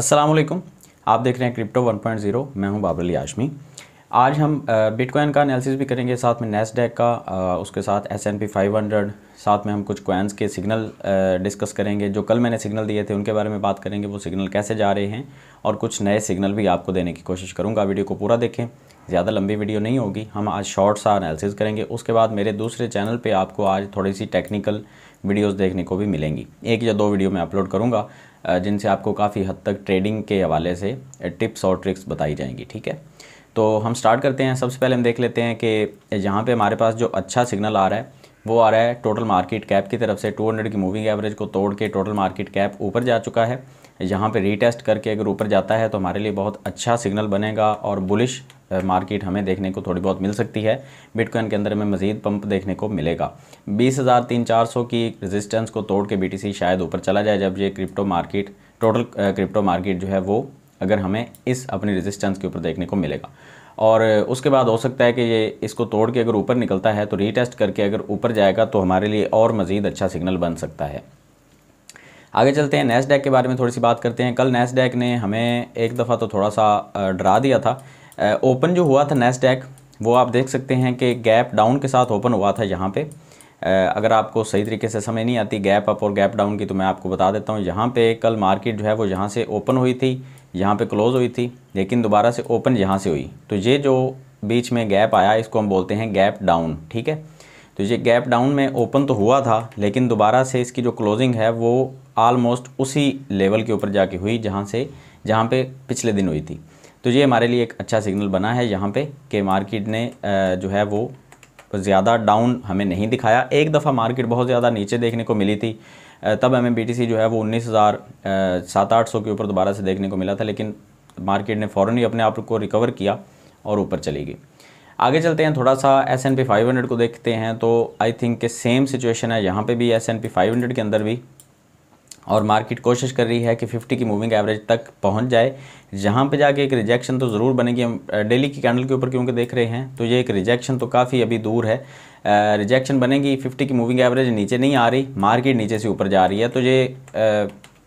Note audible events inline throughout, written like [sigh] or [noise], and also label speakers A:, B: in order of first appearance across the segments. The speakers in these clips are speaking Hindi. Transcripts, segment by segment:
A: असलम आप देख रहे हैं क्रिप्टो 1.0 मैं हूं बाबर अली आशमी आज हम बिटकॉइन का एनालिसिस भी करेंगे साथ में नेस्डेक का उसके साथ S and P five hundred साथ में हम कुछ कोइंस के सिग्नल डिस्कस करेंगे जो कल मैंने सिग्नल दिए थे उनके बारे में बात करेंगे वो सिग्नल कैसे जा रहे हैं और कुछ नए सिग्नल भी आपको देने की कोशिश करूँगा वीडियो को पूरा देखें ज़्यादा लंबी वीडियो नहीं होगी हम आज शॉर्ट सा एनालिसिस करेंगे उसके बाद मेरे दूसरे चैनल पे आपको आज थोड़ी सी टेक्निकल वीडियोस देखने को भी मिलेंगी एक या दो वीडियो मैं अपलोड करूँगा जिनसे आपको काफ़ी हद तक ट्रेडिंग के हवाले से टिप्स और ट्रिक्स बताई जाएंगी ठीक है तो हम स्टार्ट करते हैं सबसे पहले हम देख लेते हैं कि यहाँ पे हमारे पास जो अच्छा सिग्नल आ रहा है वो आ रहा है टोटल मार्केट कैप की तरफ से 200 की मूविंग एवरेज को तोड़ के टोटल मार्केट कैप ऊपर जा चुका है यहाँ पे रीटेस्ट करके अगर ऊपर जाता है तो हमारे लिए बहुत अच्छा सिग्नल बनेगा और बुलिश मार्केट हमें देखने को थोड़ी बहुत मिल सकती है बिटकॉइन के अंदर हमें मजीद पंप देखने को मिलेगा बीस हज़ार तीन चार सौ की रेजिस्टेंस को तोड़ के सी शायद ऊपर चला जाए जब ये crypto market total crypto market जो है वो अगर हमें इस अपनी रेजिस्टेंस के ऊपर देखने को मिलेगा और उसके बाद हो सकता है कि ये इसको तोड़ के अगर ऊपर निकलता है तो रीटेस्ट करके अगर ऊपर जाएगा तो हमारे लिए और मज़ीद अच्छा सिग्नल बन सकता है आगे चलते हैं नैसडैक के बारे में थोड़ी सी बात करते हैं कल नैसडैक ने हमें एक दफ़ा तो थोड़ा सा डरा दिया था ओपन जो हुआ था नेस्डैक वो आप देख सकते हैं कि गैप डाउन के साथ ओपन हुआ था यहाँ पे अगर आपको सही तरीके से समझ नहीं आती गैप अप और गैप डाउन की तो मैं आपको बता देता हूँ यहाँ पे कल मार्केट जो है वो यहाँ से ओपन हुई थी यहाँ पे क्लोज़ हुई थी लेकिन दोबारा से ओपन यहाँ से हुई तो ये जो बीच में गैप आया इसको हम बोलते हैं गैप डाउन ठीक है तो ये गैप डाउन में ओपन तो हुआ था लेकिन दोबारा से इसकी जो क्लोजिंग है वो आलमोस्ट उसी लेवल के ऊपर जाके हुई जहाँ से जहाँ पर पिछले दिन हुई थी तो ये हमारे लिए एक अच्छा सिग्नल बना है यहाँ पे कि मार्केट ने जो है वो ज़्यादा डाउन हमें नहीं दिखाया एक दफ़ा मार्केट बहुत ज़्यादा नीचे देखने को मिली थी तब हमें बी जो है वो उन्नीस हज़ार सात आठ सौ के ऊपर दोबारा से देखने को मिला था लेकिन मार्केट ने फ़ौरन ही अपने आप को रिकवर किया और ऊपर चली गई आगे चलते हैं थोड़ा सा S and P five hundred को देखते हैं तो आई थिंक के सेम सिचुएशन है यहाँ पे भी S and P five hundred के अंदर भी और मार्केट कोशिश कर रही है कि 50 की मूविंग एवरेज तक पहुंच जाए जहां पे जाके एक रिजेक्शन तो ज़रूर बनेगी हम डेली की कैंडल के ऊपर क्योंकि देख रहे हैं तो ये एक रिजेक्शन तो काफ़ी अभी दूर है रिजेक्शन बनेगी 50 की मूविंग एवरेज नीचे नहीं आ रही मार्केट नीचे से ऊपर जा रही है तो ये आ,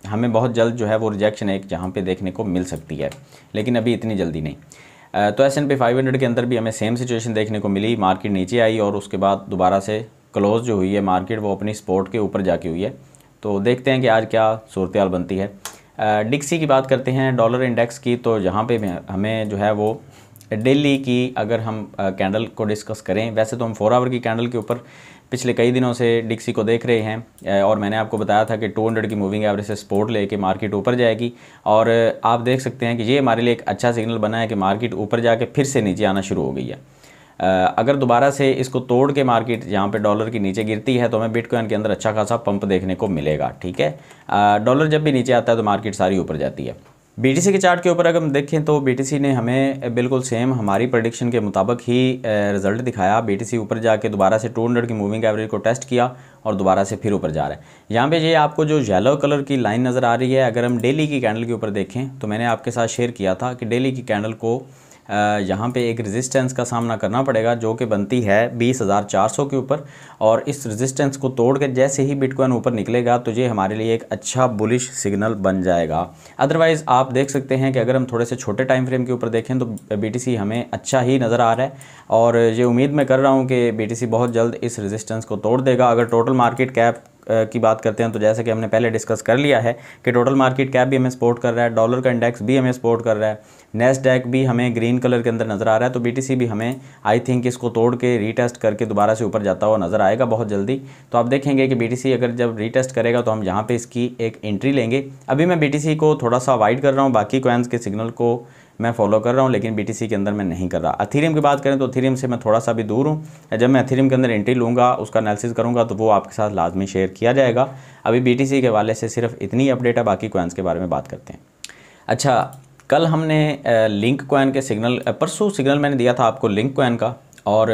A: हमें बहुत जल्द जो है वो रिजेक्शन एक जहाँ पर देखने को मिल सकती है लेकिन अभी इतनी जल्दी नहीं तो एस एन फाइव हंड्रेड के अंदर भी हमें सेम सिचुएशन देखने को मिली मार्केट नीचे आई और उसके बाद दोबारा से क्लोज जो हुई है मार्केट वो अपनी स्पोर्ट के ऊपर जाके हुई है तो देखते हैं कि आज क्या सूरत बनती है डिक्सी की बात करते हैं डॉलर इंडेक्स की तो यहाँ पे हमें जो है वो डेली की अगर हम कैंडल को डिस्कस करें वैसे तो हम फोर आवर की कैंडल के ऊपर पिछले कई दिनों से डिक्सी को देख रहे हैं और मैंने आपको बताया था कि 200 की मूविंग एवरेज से सपोर्ट लेके मार्केट ऊपर जाएगी और आप देख सकते हैं कि ये हमारे लिए एक अच्छा सिग्नल बना है कि मार्केट ऊपर जाके फिर से नीचे आना शुरू हो गई है अगर दोबारा से इसको तोड़ के मार्केट यहाँ पे डॉलर की नीचे गिरती है तो हमें बिटकॉइन के अंदर अच्छा खासा पंप देखने को मिलेगा ठीक है डॉलर जब भी नीचे आता है तो मार्केट सारी ऊपर जाती है बी के चार्ट के ऊपर अगर हम देखें तो बी ने हमें बिल्कुल सेम हमारी प्रडिक्शन के मुताबिक ही रिज़ल्ट दिखाया बी ऊपर जाके दोबारा से 200 की मूविंग एवरेज को टेस्ट किया और दोबारा से फिर ऊपर जा रहा है यहाँ पे ये आपको जो येलो कलर की लाइन नज़र आ रही है अगर हम डेली की कैंडल के ऊपर देखें तो मैंने आपके साथ शेयर किया था कि डेली की कैंडल को यहाँ पे एक रेजिस्टेंस का सामना करना पड़ेगा जो कि बनती है 20,400 के ऊपर और इस रेजिस्टेंस को तोड़ के जैसे ही बिटकॉइन ऊपर निकलेगा तो ये हमारे लिए एक अच्छा बुलिश सिग्नल बन जाएगा अदरवाइज़ आप देख सकते हैं कि अगर हम थोड़े से छोटे टाइम फ्रेम के ऊपर देखें तो बी हमें अच्छा ही नज़र आ रहा है और ये उम्मीद मैं कर रहा हूँ कि बी बहुत जल्द इस रजिस्टेंस को तोड़ देगा अगर टोटल मार्केट कैप की बात करते हैं तो जैसे कि हमने पहले डिस्कस कर लिया है कि टोटल मार्केट कैप भी हमें सपोर्ट कर रहा है डॉलर का इंडेक्स भी हमें सपोर्ट कर रहा है डैक भी हमें ग्रीन कलर के अंदर नज़र आ रहा है तो बी भी हमें आई थिंक इसको तोड़ के रीटेस्ट करके दोबारा से ऊपर जाता हुआ नज़र आएगा बहुत जल्दी तो आप देखेंगे कि बी अगर जब रीटेस्ट करेगा तो हम यहाँ पर इसकी एक एंट्री लेंगे अभी मैं बी को थोड़ा सा अवॉइड कर रहा हूँ बाकी क्वेंस के सिग्नल को मैं फॉलो कर रहा हूँ लेकिन बी के अंदर मैं नहीं कर रहा अथीरियम की बात करें तो अथीरियम से मैं थोड़ा सा भी दूर हूँ जब मैं अथीरियम के अंदर एंट्री लूँगा उसका एनालिसिस करूँगा तो वो आपके साथ लाजमी शेयर किया जाएगा अभी बी के वाले से सिर्फ इतनी अपडेट है बाकी क्वान्स के बारे में बात करते हैं अच्छा कल हमने लिंक कोयन के सिग्नल परसों सिग्नल मैंने दिया था आपको लिंक कोयन का और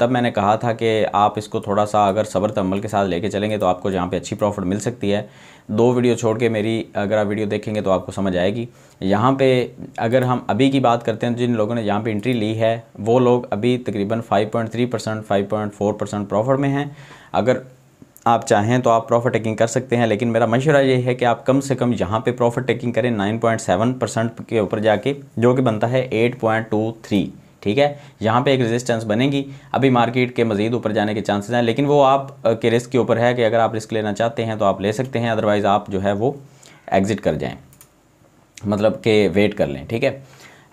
A: तब मैंने कहा था कि आप इसको थोड़ा सा अगर सब्र तम्बल के साथ लेके चलेंगे तो आपको जहाँ पे अच्छी प्रॉफिट मिल सकती है दो वीडियो छोड़ के मेरी अगर आप वीडियो देखेंगे तो आपको समझ आएगी यहाँ पे अगर हम अभी की बात करते हैं जिन लोगों ने यहाँ पे इंट्री ली है वो लोग अभी तकरीबन 5.3 परसेंट फाइव परसेंट प्रॉफिट में हैं अगर आप चाहें तो आप प्रॉफिट टेकिंग कर सकते हैं लेकिन मेरा मशवरा ये है कि आप कम से कम यहाँ पे प्रॉफिट टेकिंग करें 9.7 परसेंट के ऊपर जाके जो कि बनता है 8.23 ठीक है यहाँ पे एक रेजिस्टेंस बनेगी अभी मार्केट के मजीद ऊपर जाने के चांसेस हैं लेकिन वो आप के रिस्क के ऊपर है कि अगर आप रिस्क लेना चाहते हैं तो आप ले सकते हैं अदरवाइज़ आप जो है वो एग्ज़िट कर जाएँ मतलब के वेट कर लें ठीक है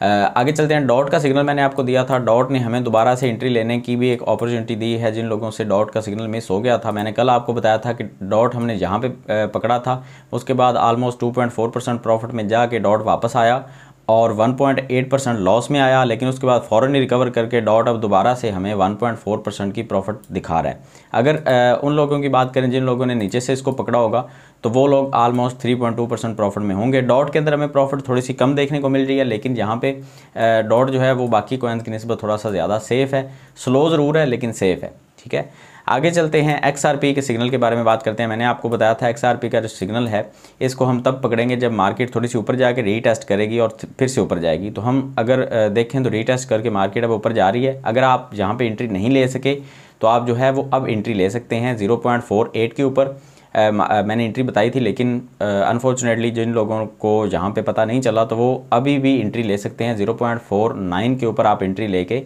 A: आगे चलते हैं डॉट का सिग्नल मैंने आपको दिया था डॉट ने हमें दोबारा से एंट्री लेने की भी एक अपॉर्चुनिटी दी है जिन लोगों से डॉट का सिग्नल मिस हो गया था मैंने कल आपको बताया था कि डॉट हमने जहाँ पे पकड़ा था उसके बाद आलमोस्ट 2.4 परसेंट प्रॉफिट में जाके डॉट वापस आया और 1.8 परसेंट लॉस में आया लेकिन उसके बाद फ़ौरन ही रिकवर करके डॉट अब दोबारा से हमें 1.4 परसेंट की प्रॉफिट दिखा रहा है अगर आ, उन लोगों की बात करें जिन लोगों ने नीचे से इसको पकड़ा होगा तो वो लोग आलमोस्ट 3.2 परसेंट प्रॉफिट में होंगे डॉट के अंदर हमें प्रॉफिट थोड़ी सी कम देखने को मिल रही है लेकिन यहाँ पर डॉट जो है वो बाकी कोइंस की नस्बत थोड़ा सा ज़्यादा सेफ़ है स्लो ज़रूर है लेकिन सेफ़ है ठीक है आगे चलते हैं एक्स के सिग्नल के बारे में बात करते हैं मैंने आपको बताया था एक्स का जो सिग्नल है इसको हम तब पकड़ेंगे जब मार्केट थोड़ी सी ऊपर जाकर रीटेस्ट करेगी और फिर से ऊपर जाएगी तो हम अगर देखें तो रीटेस्ट करके मार्केट अब ऊपर जा रही है अगर आप यहाँ पर एंट्री नहीं ले सके तो आप जो है वो अब एंट्री ले सकते हैं ज़ीरो के ऊपर मैंने एंट्री बताई थी लेकिन अनफॉर्चुनेटली जिन लोगों को जहाँ पे पता नहीं चला तो वो अभी भी एंट्री ले सकते हैं 0.49 के ऊपर आप एंट्री लेके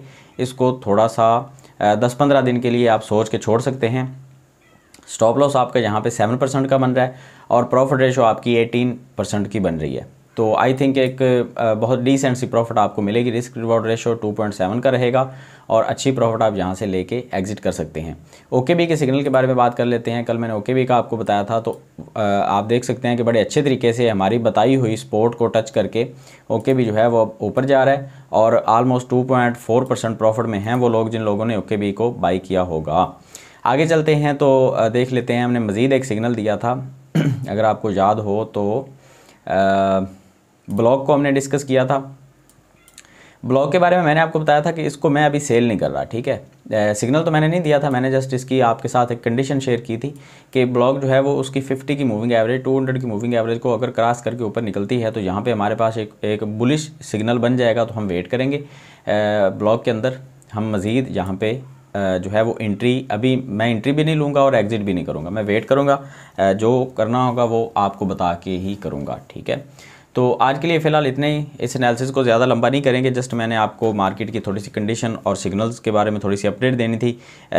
A: इसको थोड़ा सा दस पंद्रह दिन के लिए आप सोच के छोड़ सकते हैं स्टॉप लॉस आपका यहाँ पे सेवन परसेंट का बन रहा है और प्रॉफिट रेशो आपकी एटीन परसेंट की बन रही है तो आई थिंक एक बहुत डिसेंट सी प्रॉफिट आपको मिलेगी रिस्क रिवॉर्ड रेशो 2.7 का रहेगा और अच्छी प्रॉफिट आप यहाँ से लेके एग्जिट कर सकते हैं ओके बी के सिग्नल के बारे में बात कर लेते हैं कल मैंने ओके बी का आपको बताया था तो आप देख सकते हैं कि बड़े अच्छे तरीके से हमारी बताई हुई स्पोर्ट को टच करके ओके बी जो है वो ऊपर जा रहा है और आलमोस्ट टू प्रॉफिट में हैं वो लोग जिन लोगों ने ओके बी को बाई किया होगा आगे चलते हैं तो देख लेते हैं हमने मज़ीद एक सिग्नल दिया था [clears throat] अगर आपको याद हो तो ब्लॉक को हमने डिस्कस किया था ब्लॉक के बारे में मैंने आपको बताया था कि इसको मैं अभी सेल नहीं कर रहा ठीक है सिग्नल तो मैंने नहीं दिया था मैंने जस्ट इसकी आपके साथ एक कंडीशन शेयर की थी कि ब्लॉक जो है वो उसकी 50 की मूविंग एवरेज 200 की मूविंग एवरेज को अगर क्रॉस करके ऊपर निकलती है तो यहाँ पे हमारे पास एक एक बुलिश सिग्नल बन जाएगा तो हम वेट करेंगे ब्लॉक के अंदर हम मज़ीद यहाँ पर जो है वो एंट्री अभी मैं इंट्री भी नहीं लूँगा और एग्ज़िट भी नहीं करूँगा मैं वेट करूँगा जो करना होगा वो आपको बता के ही करूँगा ठीक है तो आज के लिए फ़िलहाल इतने ही इस एनालिसिस को ज़्यादा लंबा नहीं करेंगे जस्ट मैंने आपको मार्केट की थोड़ी सी कंडीशन और सिग्नल्स के बारे में थोड़ी सी अपडेट देनी थी आ,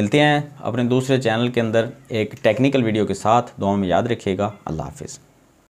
A: मिलते हैं अपने दूसरे चैनल के अंदर एक टेक्निकल वीडियो के साथ दो में याद रखिएगा अल्लाह हाफिज़